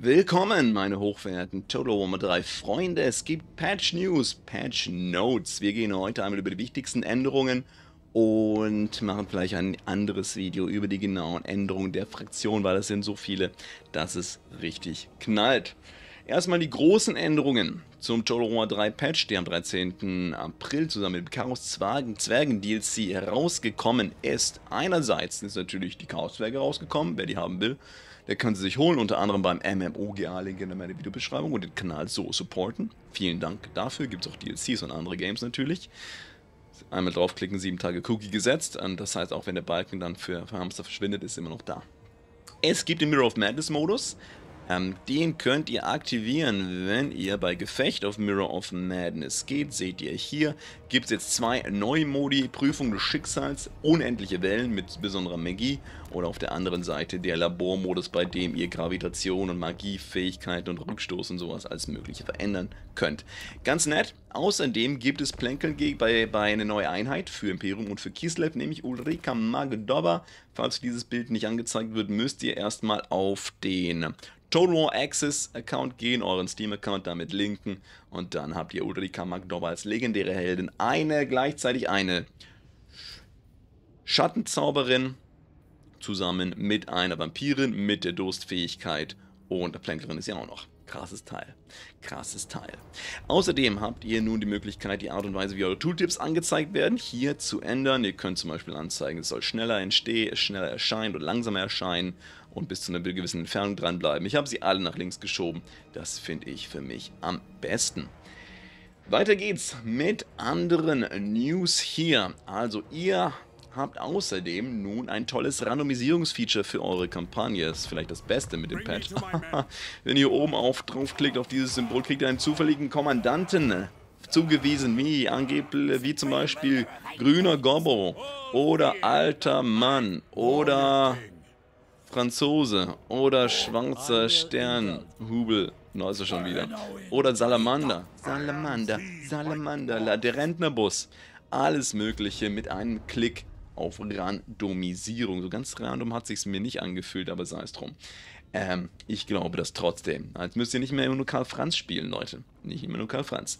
Willkommen, meine hochverehrten Total Warmer 3 Freunde. Es gibt Patch News, Patch Notes. Wir gehen heute einmal über die wichtigsten Änderungen und machen vielleicht ein anderes Video über die genauen Änderungen der Fraktion, weil es sind so viele, dass es richtig knallt. Erstmal die großen Änderungen zum Total Warmer 3 Patch, der am 13. April zusammen mit dem Chaos Zwergen DLC herausgekommen ist. Einerseits ist natürlich die Chaos Zwerge rausgekommen, wer die haben will. Der können Sie sich holen, unter anderem beim MMOGA-Link in der Videobeschreibung und den Kanal so supporten. Vielen Dank dafür. Gibt es auch DLCs und andere Games natürlich. Einmal draufklicken, sieben Tage Cookie gesetzt. Und ähm, das heißt, auch wenn der Balken dann für, für Hamster verschwindet, ist immer noch da. Es gibt den Mirror of Madness Modus. Ähm, den könnt ihr aktivieren, wenn ihr bei Gefecht auf Mirror of Madness geht. Seht ihr hier, gibt es jetzt zwei neue Modi, Prüfung des Schicksals, unendliche Wellen mit besonderer Magie oder auf der anderen Seite der Labormodus, bei dem ihr Gravitation und Magiefähigkeiten und Rückstoß und sowas als mögliche verändern könnt. Ganz nett. Außerdem gibt es Plänkel bei, bei einer neuen Einheit für Imperium und für Kislev, nämlich Ulrika Magdoba. Falls dieses Bild nicht angezeigt wird, müsst ihr erstmal auf den Total Access Account gehen, euren Steam Account damit linken und dann habt ihr Ulrika Magdova als legendäre Heldin. Eine, gleichzeitig eine Schattenzauberin zusammen mit einer Vampirin mit der Durstfähigkeit und der Plänklerin ist ja auch noch. Krasses Teil. Krasses Teil. Außerdem habt ihr nun die Möglichkeit, die Art und Weise, wie eure Tooltips angezeigt werden, hier zu ändern. Ihr könnt zum Beispiel anzeigen, es soll schneller entstehen, schneller erscheinen oder langsamer erscheinen und bis zu einer gewissen Entfernung dranbleiben. Ich habe sie alle nach links geschoben. Das finde ich für mich am besten. Weiter geht's mit anderen News hier. Also ihr habt außerdem nun ein tolles Randomisierungsfeature für eure Kampagne. Das ist vielleicht das Beste mit dem Patch. Wenn ihr oben auf, draufklickt auf dieses Symbol, kriegt ihr einen zufälligen Kommandanten zugewiesen, wie angeblich, wie zum Beispiel grüner Gobbo oder alter Mann oder Franzose oder schwarzer Stern, Hubel, Neuse schon wieder. Oder Salamander, Salamander, Salamander, der Rentnerbus. Alles Mögliche mit einem Klick auf Randomisierung. So ganz random hat sich mir nicht angefühlt, aber sei es drum. Ähm, ich glaube das trotzdem. Jetzt müsst ihr nicht mehr immer nur Karl Franz spielen, Leute. Nicht immer nur Karl Franz.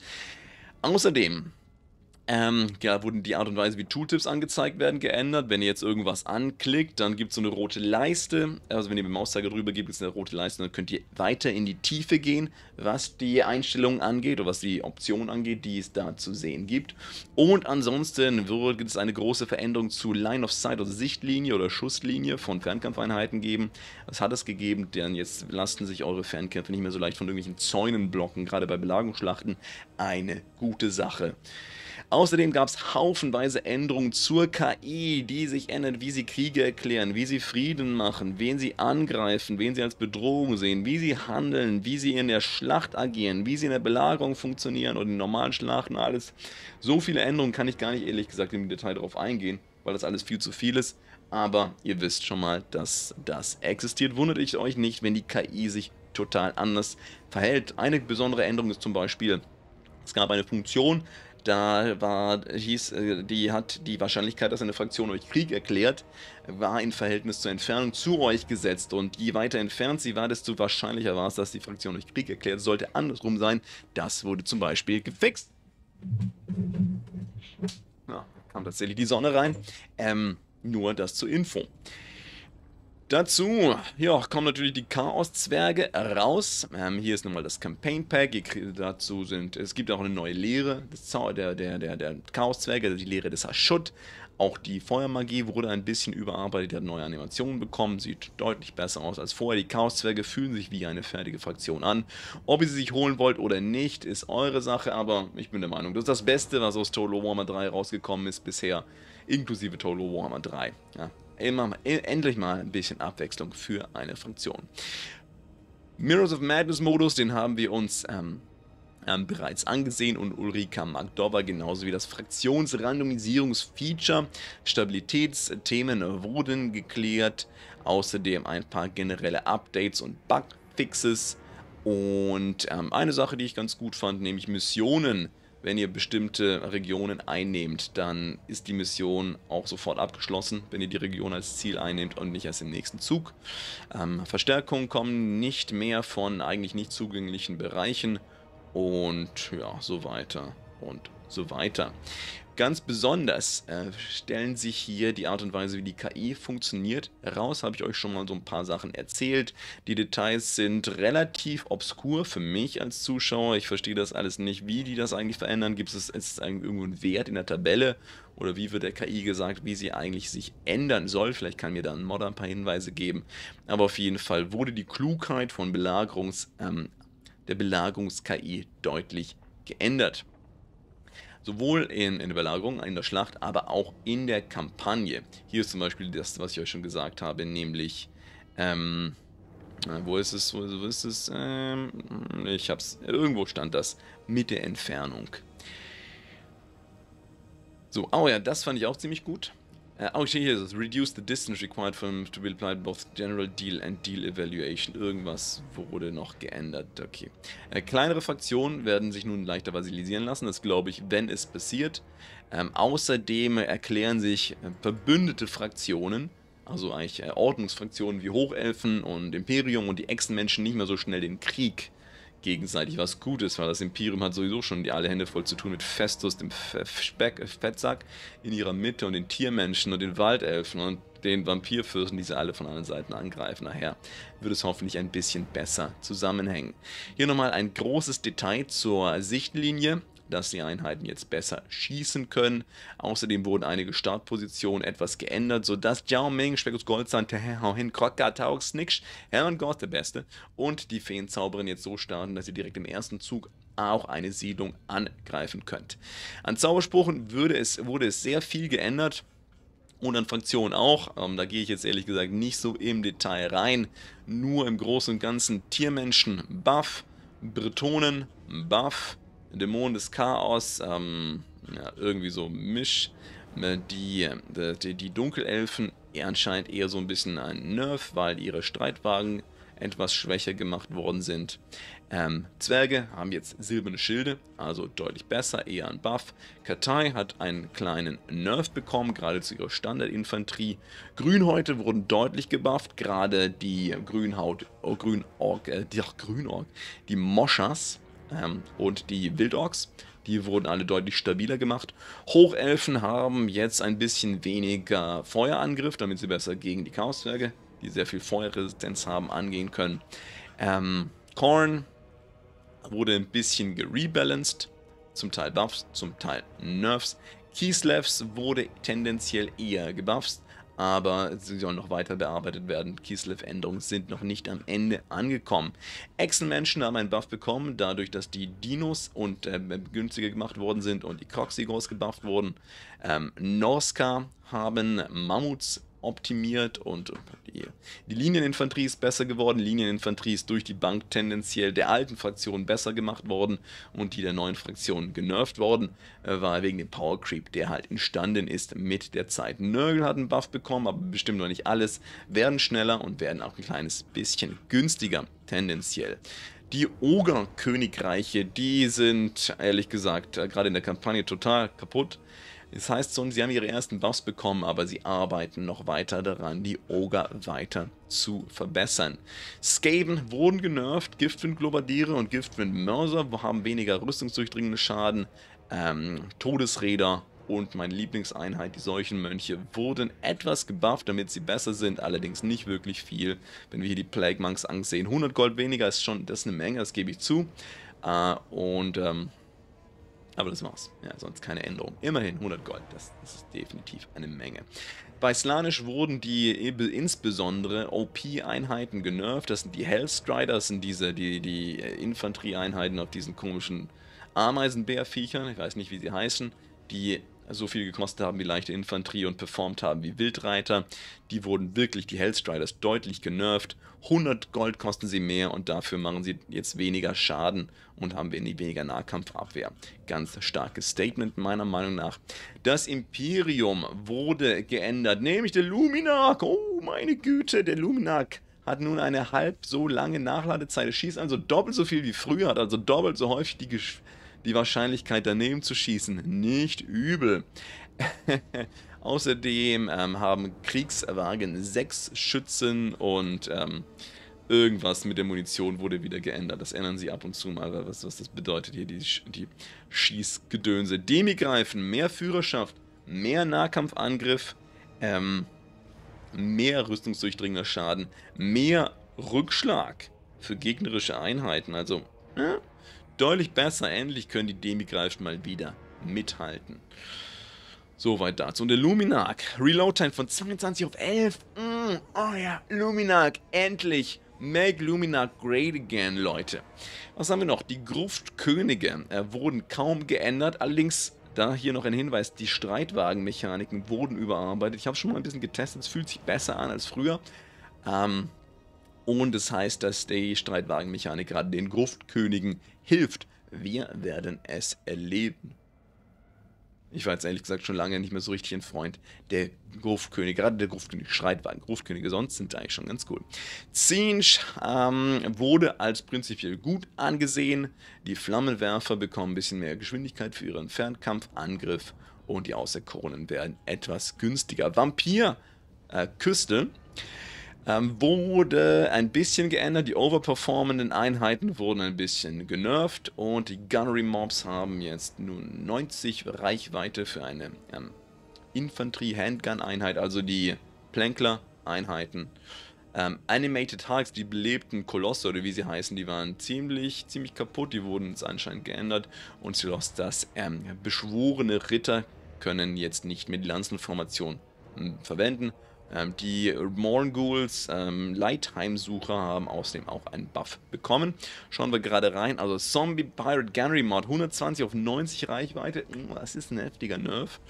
Außerdem ähm, ja, wurden die Art und Weise, wie Tooltips angezeigt werden, geändert. Wenn ihr jetzt irgendwas anklickt, dann gibt es so eine rote Leiste. Also wenn ihr mit dem Mauszeiger drüber geht, gibt es eine rote Leiste. Dann könnt ihr weiter in die Tiefe gehen, was die Einstellungen angeht oder was die Optionen angeht, die es da zu sehen gibt. Und ansonsten wird es eine große Veränderung zu Line of Sight oder Sichtlinie oder Schusslinie von Fernkampfeinheiten geben. Das hat es gegeben, denn jetzt lassen sich eure Fernkämpfe nicht mehr so leicht von irgendwelchen Zäunen blocken. Gerade bei Belagungsschlachten eine gute Sache. Außerdem gab es haufenweise Änderungen zur KI, die sich ändert, wie sie Kriege erklären, wie sie Frieden machen, wen sie angreifen, wen sie als Bedrohung sehen, wie sie handeln, wie sie in der Schlacht agieren, wie sie in der Belagerung funktionieren oder in normalen Schlachten alles. So viele Änderungen kann ich gar nicht ehrlich gesagt im Detail darauf eingehen, weil das alles viel zu viel ist. Aber ihr wisst schon mal, dass das existiert. Wundert ich euch nicht, wenn die KI sich total anders verhält. Eine besondere Änderung ist zum Beispiel, es gab eine Funktion, da war, hieß, äh, die hat die Wahrscheinlichkeit, dass eine Fraktion euch Krieg erklärt, war in Verhältnis zur Entfernung zu euch gesetzt. Und je weiter entfernt sie war, desto wahrscheinlicher war es, dass die Fraktion euch Krieg erklärt. Sollte andersrum sein, das wurde zum Beispiel gefixt. Ja, kam tatsächlich die Sonne rein. Ähm, nur das zur Info. Dazu ja, kommen natürlich die Chaos-Zwerge raus. Ähm, hier ist nochmal das Campaign Pack. dazu sind, es gibt auch eine neue Lehre des der, der, der, der Chaos-Zwerge, also die Lehre des Hashut. Auch die Feuermagie wurde ein bisschen überarbeitet, hat neue Animationen bekommen, sieht deutlich besser aus als vorher. Die Chaoszwerge fühlen sich wie eine fertige Fraktion an. Ob ihr sie sich holen wollt oder nicht, ist eure Sache, aber ich bin der Meinung, das ist das Beste, was aus Total Warhammer 3 rausgekommen ist bisher, inklusive Total Warhammer 3. Ja, immer e, endlich mal ein bisschen Abwechslung für eine Funktion. Mirrors of Madness Modus, den haben wir uns ähm, ähm, bereits angesehen und Ulrika Magdova genauso wie das Fraktionsrandomisierungsfeature. Stabilitätsthemen wurden geklärt, außerdem ein paar generelle Updates und Bugfixes und ähm, eine Sache, die ich ganz gut fand, nämlich Missionen wenn ihr bestimmte Regionen einnehmt, dann ist die Mission auch sofort abgeschlossen, wenn ihr die Region als Ziel einnehmt und nicht erst im nächsten Zug. Ähm, Verstärkungen kommen nicht mehr von eigentlich nicht zugänglichen Bereichen und ja, so weiter und so weiter. Ganz besonders äh, stellen sich hier die Art und Weise, wie die KI funktioniert, heraus. Habe ich euch schon mal so ein paar Sachen erzählt. Die Details sind relativ obskur für mich als Zuschauer. Ich verstehe das alles nicht, wie die das eigentlich verändern. Gibt es ist irgendwo einen Wert in der Tabelle oder wie wird der KI gesagt, wie sie eigentlich sich ändern soll? Vielleicht kann mir da ein Modder ein paar Hinweise geben. Aber auf jeden Fall wurde die Klugheit von Belagerungs, ähm, der Belagerungs-KI deutlich geändert. Sowohl in, in der Belagerung, in der Schlacht, aber auch in der Kampagne. Hier ist zum Beispiel das, was ich euch schon gesagt habe, nämlich, ähm, äh, wo ist es, wo, wo ist es, ähm, ich hab's, irgendwo stand das, mit der Entfernung. So, oh ja, das fand ich auch ziemlich gut. Uh, oh, hier ist es. Reduce the distance required for them to be applied both general deal and deal evaluation. Irgendwas wurde noch geändert. Okay. Uh, kleinere Fraktionen werden sich nun leichter vasilisieren lassen. Das glaube ich, wenn es passiert. Ähm, außerdem erklären sich äh, verbündete Fraktionen, also eigentlich Ordnungsfraktionen wie Hochelfen und Imperium und die Echsenmenschen nicht mehr so schnell den Krieg gegenseitig was Gutes, weil das Imperium hat sowieso schon die alle Hände voll zu tun mit Festus, dem Speck, äh, Fettsack in ihrer Mitte und den Tiermenschen und den Waldelfen und den Vampirfürsten, die sie alle von allen Seiten angreifen. Nachher wird es hoffentlich ein bisschen besser zusammenhängen. Hier nochmal ein großes Detail zur Sichtlinie dass die Einheiten jetzt besser schießen können. Außerdem wurden einige Startpositionen etwas geändert, sodass Jiao Ming, Spekus Goldzahn, Tehehaohin, Krokka, Taug, Snicksch, Hermann Gott, der Beste und die Feenzauberin jetzt so starten, dass sie direkt im ersten Zug auch eine Siedlung angreifen könnt. An Zaubersprüchen würde es, wurde es sehr viel geändert und an Fraktionen auch. Ähm, da gehe ich jetzt ehrlich gesagt nicht so im Detail rein. Nur im Großen und Ganzen Tiermenschen, Buff, Bretonen, Buff, Dämonen des Chaos, ähm, ja, irgendwie so Misch. Äh, die, äh, die, die Dunkelelfen anscheinend eher so ein bisschen ein Nerf, weil ihre Streitwagen etwas schwächer gemacht worden sind. Ähm, Zwerge haben jetzt silberne Schilde, also deutlich besser, eher ein Buff. Katai hat einen kleinen Nerf bekommen, gerade zu ihrer Standardinfanterie. Grünhäute wurden deutlich gebufft, gerade die Grünhaut, oh, Grünorg, äh, die, ach, Grünorg, die Moschas ähm, und die Wildochs. Die wurden alle deutlich stabiler gemacht. Hochelfen haben jetzt ein bisschen weniger Feuerangriff, damit sie besser gegen die Chaoswerke, die sehr viel Feuerresistenz haben, angehen können. Ähm, Korn wurde ein bisschen gerebalanced. Zum Teil Buffs, zum Teil Nerfs. Kislevs wurde tendenziell eher gebufft, aber sie sollen noch weiter bearbeitet werden. Kislev-Änderungen sind noch nicht am Ende angekommen. Echsenmenschen haben einen Buff bekommen, dadurch, dass die Dinos und äh, günstiger gemacht worden sind und die Coxigos gebufft wurden. Ähm, Norska haben Mammuts optimiert und die, die Linieninfanterie ist besser geworden. Linieninfanterie ist durch die Bank tendenziell der alten Fraktion besser gemacht worden und die der neuen Fraktion genervt worden, äh, weil wegen dem Power Creep, der halt entstanden ist mit der Zeit. Nörgel hat einen Buff bekommen, aber bestimmt noch nicht alles, werden schneller und werden auch ein kleines bisschen günstiger tendenziell. Die Ogre-Königreiche, die sind ehrlich gesagt äh, gerade in der Kampagne total kaputt. Das heißt schon, sie haben ihre ersten Buffs bekommen, aber sie arbeiten noch weiter daran, die Ogre weiter zu verbessern. Skaven wurden genervt, Giftwind Globadiere und Giftwind Mörser haben weniger rüstungsdurchdringende Schaden, ähm, Todesräder und meine Lieblingseinheit, die Seuchenmönche, wurden etwas gebufft, damit sie besser sind, allerdings nicht wirklich viel. Wenn wir hier die Plague Monks ansehen, 100 Gold weniger ist schon, das ist eine Menge, das gebe ich zu. Äh, und ähm, aber das war's. Ja, sonst keine Änderung. Immerhin 100 Gold, das, das ist definitiv eine Menge. Bei Slanish wurden die insbesondere OP-Einheiten genervt. Das sind die Hellstriders, das sind diese, die, die Infanterieeinheiten auf diesen komischen Ameisenbärviechern, ich weiß nicht, wie sie heißen, die so viel gekostet haben wie leichte Infanterie und performt haben wie Wildreiter. Die wurden wirklich, die Hellstriders, deutlich genervt. 100 Gold kosten sie mehr und dafür machen sie jetzt weniger Schaden und haben weniger Nahkampfabwehr. Ganz starkes Statement meiner Meinung nach. Das Imperium wurde geändert, nämlich der Luminarch. Oh meine Güte, der Luminarch hat nun eine halb so lange Nachladezeit. Er schießt also doppelt so viel wie früher, hat also doppelt so häufig die Geschwindigkeit die Wahrscheinlichkeit daneben zu schießen nicht übel. Außerdem ähm, haben Kriegswagen sechs Schützen und ähm, irgendwas mit der Munition wurde wieder geändert. Das ändern sie ab und zu mal, was, was das bedeutet hier, die, die Schießgedönse. Demigreifen, mehr Führerschaft, mehr Nahkampfangriff, ähm, mehr rüstungsdurchdringender Schaden, mehr Rückschlag für gegnerische Einheiten. Also, äh, deutlich besser. Endlich können die Demigreifen mal wieder mithalten. Soweit dazu. Und der Luminark. Reload-Time von 22 auf 11. Mm, oh ja, Luminark. Endlich. Make Luminark great again, Leute. Was haben wir noch? Die Gruftkönige äh, wurden kaum geändert. Allerdings da hier noch ein Hinweis, die Streitwagenmechaniken wurden überarbeitet. Ich habe schon mal ein bisschen getestet, es fühlt sich besser an als früher. Ähm, und das heißt, dass die Streitwagenmechanik gerade den Gruftkönigen hilft. Wir werden es erleben. Ich war jetzt ehrlich gesagt schon lange nicht mehr so richtig ein Freund der Gruftkönige. Gerade der Gruftkönig schreit, weil Gruftkönige sonst sind eigentlich schon ganz cool. Zinsch ähm, wurde als prinzipiell gut angesehen. Die Flammenwerfer bekommen ein bisschen mehr Geschwindigkeit für ihren Fernkampfangriff. und die Außerkronen werden etwas günstiger. Vampir äh, ähm, wurde ein bisschen geändert. Die overperformenden Einheiten wurden ein bisschen genervt und die Gunnery Mobs haben jetzt nun 90 Reichweite für eine ähm, Infanterie-Handgun-Einheit, also die plankler einheiten Ähm, Animated Hulks, die belebten Kolosse oder wie sie heißen, die waren ziemlich, ziemlich kaputt, die wurden jetzt anscheinend geändert und sie Silos, das ähm, beschworene Ritter können jetzt nicht mehr die Lanzenformation hm, verwenden, ähm, die Morghuls ähm, Lightheim-Sucher haben außerdem auch einen Buff bekommen. Schauen wir gerade rein. Also Zombie Pirate Gunnery Mod 120 auf 90 Reichweite. Das hm, ist ein heftiger Nerf.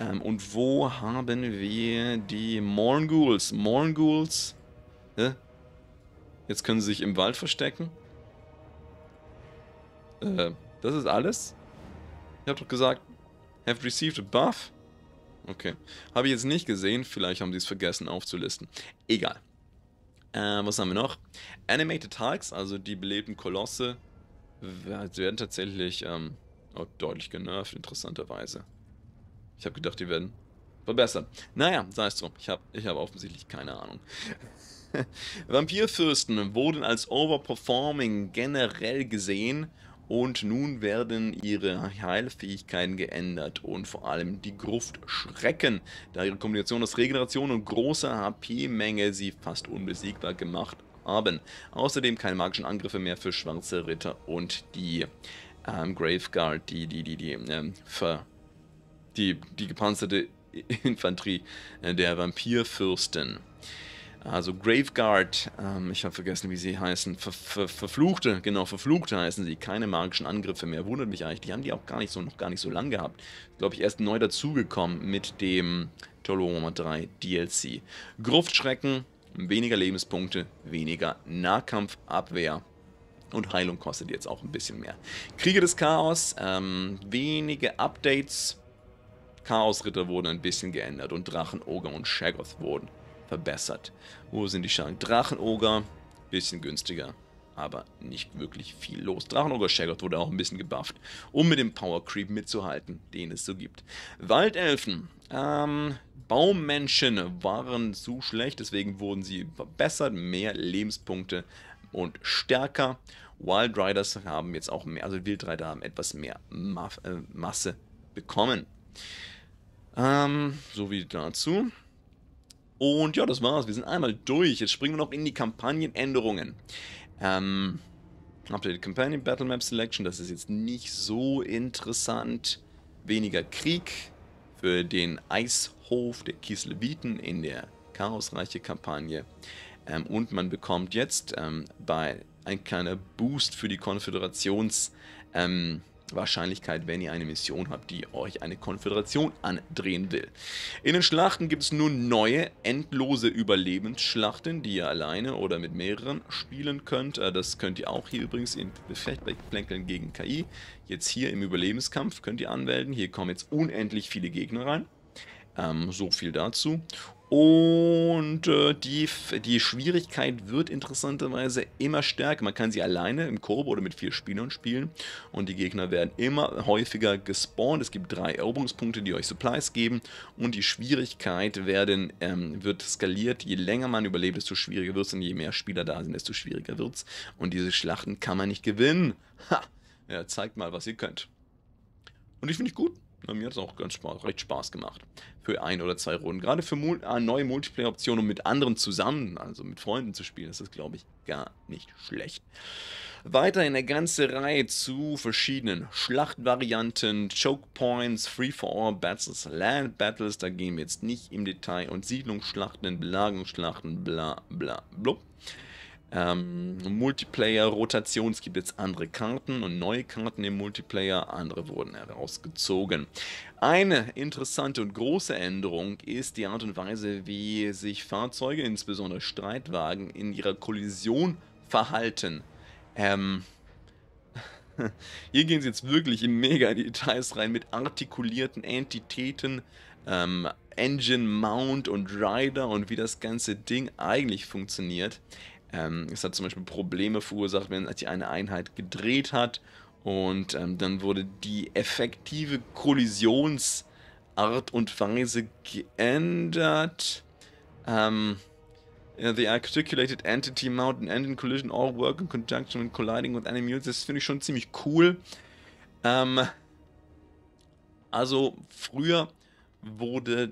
Ähm, und wo haben wir die Morghuls? Morghuls. Hä? Jetzt können sie sich im Wald verstecken. Äh, das ist alles? Ich habe doch gesagt, have received a buff. Okay. Habe ich jetzt nicht gesehen, vielleicht haben sie es vergessen aufzulisten. Egal. Äh, was haben wir noch? Animated Hulks, also die belebten Kolosse, also werden tatsächlich ähm, oh, deutlich genervt, interessanterweise. Ich habe gedacht, die werden verbessert. Naja, sei es drum. Ich habe ich hab offensichtlich keine Ahnung. Vampirfürsten wurden als overperforming generell gesehen und nun werden ihre Heilfähigkeiten geändert und vor allem die Gruft Schrecken, da ihre Kombination aus Regeneration und großer HP-Menge sie fast unbesiegbar gemacht haben. Außerdem keine magischen Angriffe mehr für schwarze Ritter und die ähm, Graveguard, die, die, die, die, ähm, die, die gepanzerte Infanterie äh, der Vampirfürsten also Graveguard, ähm, ich habe vergessen, wie sie heißen, ver, ver, Verfluchte, genau, Verfluchte heißen sie, keine magischen Angriffe mehr, wundert mich eigentlich, die haben die auch gar nicht so, noch gar nicht so lang gehabt, glaube ich, erst neu dazugekommen mit dem Toleroma 3 DLC. Gruftschrecken, weniger Lebenspunkte, weniger Nahkampfabwehr. Und Heilung kostet jetzt auch ein bisschen mehr. Kriege des Chaos, ähm, wenige Updates. Chaosritter wurden ein bisschen geändert und Drachen, Ogre und Shaggoth wurden verbessert. Wo sind die Schlangen? Drachenoger, bisschen günstiger, aber nicht wirklich viel los. Drachenoger Shaggot wurde auch ein bisschen gebufft, um mit dem Power Creep mitzuhalten, den es so gibt. Waldelfen, ähm, Baummenschen waren zu schlecht, deswegen wurden sie verbessert, mehr Lebenspunkte und stärker. Wild Riders haben jetzt auch mehr, also Wildreiter haben etwas mehr Ma äh, Masse bekommen. Ähm, so wie dazu. Und ja, das war's. Wir sind einmal durch. Jetzt springen wir noch in die Kampagnenänderungen. Ähm, Update Companion Battle Map Selection, das ist jetzt nicht so interessant. Weniger Krieg für den Eishof der Kisleviten in der chaosreiche Kampagne. Ähm, und man bekommt jetzt ähm, bei ein kleiner Boost für die Konföderations- ähm, Wahrscheinlichkeit, wenn ihr eine Mission habt, die euch eine Konföderation andrehen will. In den Schlachten gibt es nun neue, endlose Überlebensschlachten, die ihr alleine oder mit mehreren spielen könnt. Äh, das könnt ihr auch hier übrigens im Fechtplänkeln gegen KI. Jetzt hier im Überlebenskampf könnt ihr anmelden. Hier kommen jetzt unendlich viele Gegner rein. Ähm, so viel dazu. Und äh, die, die Schwierigkeit wird interessanterweise immer stärker. Man kann sie alleine im Korb oder mit vier Spielern spielen. Und die Gegner werden immer häufiger gespawnt. Es gibt drei Eroberungspunkte, die euch Supplies geben. Und die Schwierigkeit werden, ähm, wird skaliert. Je länger man überlebt, desto schwieriger wird es. Und je mehr Spieler da sind, desto schwieriger wird es. Und diese Schlachten kann man nicht gewinnen. Ha! Ja, zeigt mal, was ihr könnt. Und ich finde ich gut mir hat es auch ganz Spaß, recht Spaß gemacht. Für ein oder zwei Runden. Gerade für Mul äh, neue Multiplayer-Optionen, um mit anderen zusammen, also mit Freunden zu spielen, ist das, glaube ich, gar nicht schlecht. Weiterhin eine ganze Reihe zu verschiedenen Schlachtvarianten, Choke Points, Free-for-All Battles, Land Battles, da gehen wir jetzt nicht im Detail und Siedlungsschlachten, Belagungsschlachten, bla bla blub. Ähm, Multiplayer-Rotation, es gibt jetzt andere Karten und neue Karten im Multiplayer, andere wurden herausgezogen. Eine interessante und große Änderung ist die Art und Weise, wie sich Fahrzeuge, insbesondere Streitwagen, in ihrer Kollision verhalten. Ähm, hier gehen sie jetzt wirklich in mega Details rein mit artikulierten Entitäten, ähm, Engine Mount und Rider und wie das ganze Ding eigentlich funktioniert. Ähm, es hat zum Beispiel Probleme verursacht, wenn die eine Einheit gedreht hat und ähm, dann wurde die effektive Kollisionsart und Weise geändert. Um, ähm, the articulated entity mountain end in collision all work in conjunction with colliding with enemies. Das finde ich schon ziemlich cool. Um, ähm, also früher wurde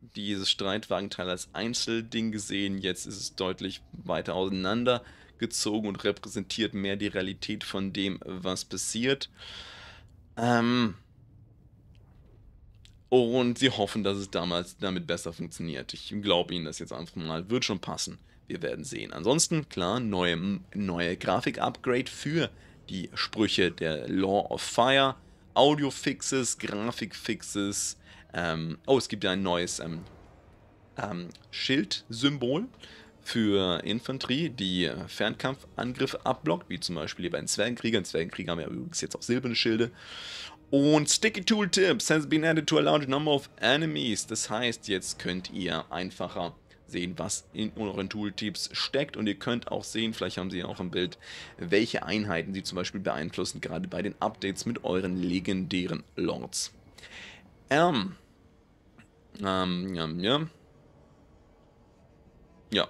dieses Streitwagenteil als Einzelding gesehen, jetzt ist es deutlich weiter auseinandergezogen und repräsentiert mehr die Realität von dem, was passiert. Ähm und sie hoffen, dass es damals damit besser funktioniert. Ich glaube ihnen das jetzt einfach mal. Wird schon passen. Wir werden sehen. Ansonsten, klar, neue, neue Grafik-Upgrade für die Sprüche der Law of Fire. Audio-Fixes, Grafik-Fixes, ähm, oh, es gibt ja ein neues ähm, ähm, Schildsymbol für Infanterie, die äh, Fernkampfangriffe abblockt, wie zum Beispiel hier bei den Zwergenkriegern. Zwergenkrieger haben ja übrigens jetzt auch silberne Schilde. Und Sticky Tooltips has been added to a large number of enemies. Das heißt, jetzt könnt ihr einfacher sehen, was in euren Tooltips steckt. Und ihr könnt auch sehen, vielleicht haben sie ja auch im Bild, welche Einheiten sie zum Beispiel beeinflussen, gerade bei den Updates mit euren legendären Lords. Ähm, ähm, ja, ja. Ja.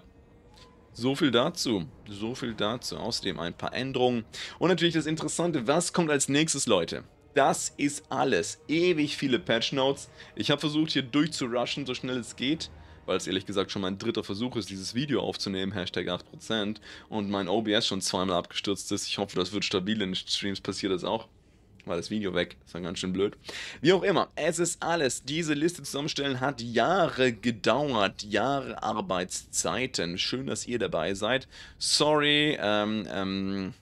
So viel dazu. So viel dazu. Außerdem ein paar Änderungen. Und natürlich das Interessante, was kommt als nächstes, Leute? Das ist alles. Ewig viele Patch Notes. Ich habe versucht, hier durchzurushen, so schnell es geht weil es ehrlich gesagt schon mein dritter Versuch ist, dieses Video aufzunehmen, Hashtag 8%, und mein OBS schon zweimal abgestürzt ist. Ich hoffe, das wird stabil in den Streams, passiert das auch war das Video weg. Das war ganz schön blöd. Wie auch immer, es ist alles. Diese Liste zusammenstellen hat Jahre gedauert. Jahre Arbeitszeiten. Schön, dass ihr dabei seid. Sorry, ähm, ähm,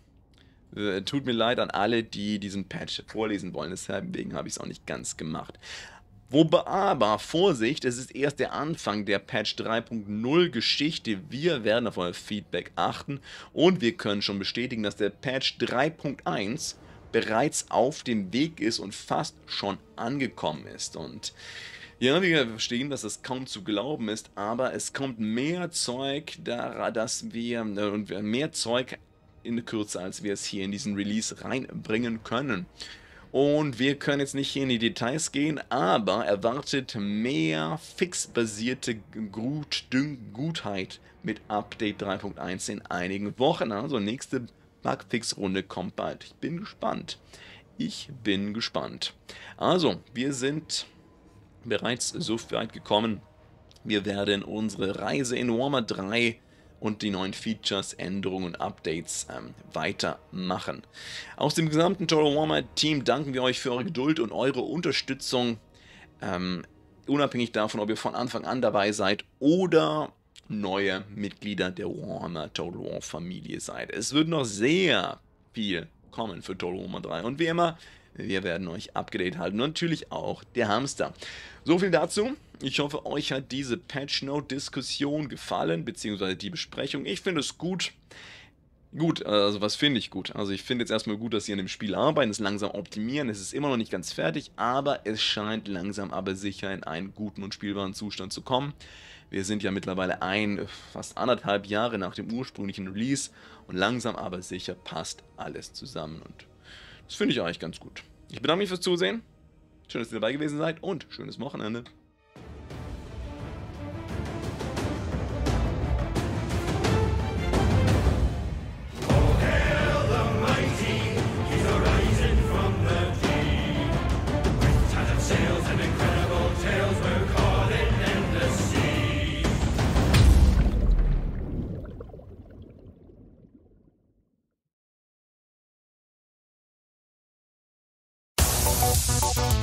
äh, tut mir leid an alle, die diesen Patch vorlesen wollen. Deswegen habe ich es auch nicht ganz gemacht. Wobei aber, Vorsicht, es ist erst der Anfang der Patch 3.0 Geschichte. Wir werden auf euer Feedback achten und wir können schon bestätigen, dass der Patch 3.1 bereits auf dem Weg ist und fast schon angekommen ist. Und ja, wir verstehen, dass das kaum zu glauben ist, aber es kommt mehr Zeug, da, dass wir und mehr Zeug in Kürze, als wir es hier in diesen Release reinbringen können. Und wir können jetzt nicht hier in die Details gehen, aber erwartet mehr fixbasierte Gut Gutheit mit Update 3.1 in einigen Wochen. Also nächste Bugfix-Runde kommt bald. Ich bin gespannt. Ich bin gespannt. Also, wir sind bereits so weit gekommen. Wir werden unsere Reise in Warmer 3 und die neuen Features, Änderungen und Updates ähm, weitermachen. Aus dem gesamten Total Warmer Team danken wir euch für eure Geduld und eure Unterstützung. Ähm, unabhängig davon, ob ihr von Anfang an dabei seid oder neue Mitglieder der Warhammer Total War Familie seid. Es wird noch sehr viel kommen für Total Warhammer 3 und wie immer, wir werden euch abgedreht halten und natürlich auch der Hamster. So viel dazu. Ich hoffe, euch hat diese Patch Note Diskussion gefallen, beziehungsweise die Besprechung. Ich finde es gut. Gut, also was finde ich gut? Also ich finde jetzt erstmal gut, dass sie an dem Spiel arbeiten, es langsam optimieren, es ist immer noch nicht ganz fertig, aber es scheint langsam aber sicher in einen guten und spielbaren Zustand zu kommen. Wir sind ja mittlerweile ein, fast anderthalb Jahre nach dem ursprünglichen Release und langsam aber sicher passt alles zusammen und das finde ich eigentlich ganz gut. Ich bedanke mich fürs Zusehen, schön, dass ihr dabei gewesen seid und schönes Wochenende. Música